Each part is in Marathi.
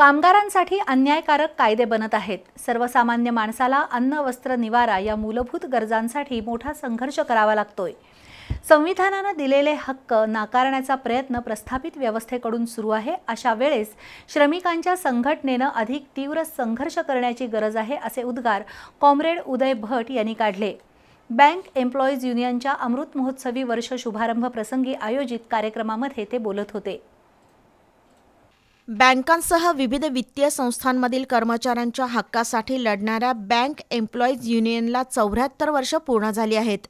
कामगारांसाठी अन्यायकारक कायदे बनत आहेत सर्वसामान्य माणसाला अन्न वस्त्र निवारा या मूलभूत गरजांसाठी मोठा संघर्ष करावा लागतोय संविधानानं दिलेले हक्क नाकारण्याचा प्रयत्न प्रस्थापित व्यवस्थेकडून सुरू आहे अशा वेळेस श्रमिकांच्या संघटनेनं अधिक तीव्र संघर्ष करण्याची गरज आहे असे उद्गार कॉम्रेड उदय भट यांनी काढले बँक एम्प्लॉईज युनियनच्या अमृत महोत्सवी वर्ष शुभारंभ प्रसंगी आयोजित कार्यक्रमामध्ये ते बोलत होते बँकांसह विविध वित्तीय संस्थांमधील कर्मचाऱ्यांच्या हक्कासाठी लढणाऱ्या बँक एम्प्लॉईज युनियनला चौऱ्याहत्तर वर्ष पूर्ण झाली आहेत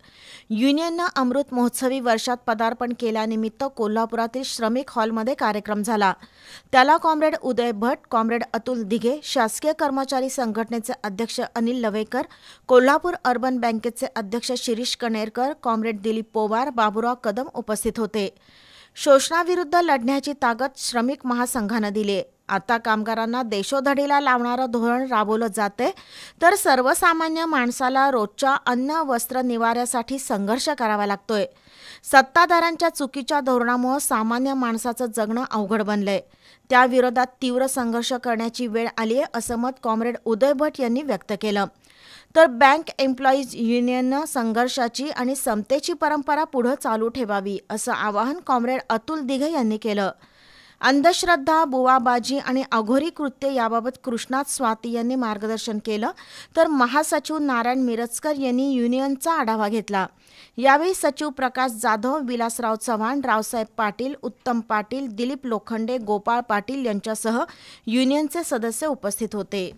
युनियननं अमृत महोत्सवी वर्षात पदार्पण केल्यानिमित्त कोल्हापुरातील श्रमिक हॉलमध्ये कार्यक्रम झाला त्याला कॉम्रेड उदय भट कॉम्रेड अतुल दिघे शासकीय कर्मचारी संघटनेचे अध्यक्ष अनिल लवेकर कोल्हापूर अर्बन बँकेचे अध्यक्ष शिरीष कणेरकर कॉम्रेड दिलीप पोवार बाबुराव कदम उपस्थित होते शोषणाविरुद्ध लढण्याची ताकद श्रमिक महासंघानं दिली आता कामगारांना देशोधडीला लावणारं धोरण राबवलं जाते तर सर्वसामान्य माणसाला रोजच्या अन्न वस्त्र निवाऱ्यासाठी संघर्ष करावा लागतोय सत्ताधाऱ्यांच्या चुकीच्या धोरणामुळे सामान्य माणसाचं जगणं अवघड बनलंय त्याविरोधात तीव्र संघर्ष करण्याची वेळ आली आहे असं मत कॉम्रेड उदय भट यांनी व्यक्त केलं तर बँक एम्प्लॉईज युनियननं संघर्षाची आणि समतेची परंपरा पुढं चालू ठेवावी असं आवाहन कॉम्रेड अतुल दिघे यांनी केलं अंधश्रद्धा बुवाबाजी आणि अघोरी कृत्य याबाबत कृष्णाथ स्वाती यांनी मार्गदर्शन केलं तर महासचिव नारायण मिरजकर यांनी युनियनचा आढावा घेतला यावेळी सचिव प्रकाश जाधव विलासराव चव्हाण रावसाहेब पाटील उत्तम पाटील दिलीप लोखंडे गोपाळ पाटील यांच्यासह युनियनचे सदस्य उपस्थित होते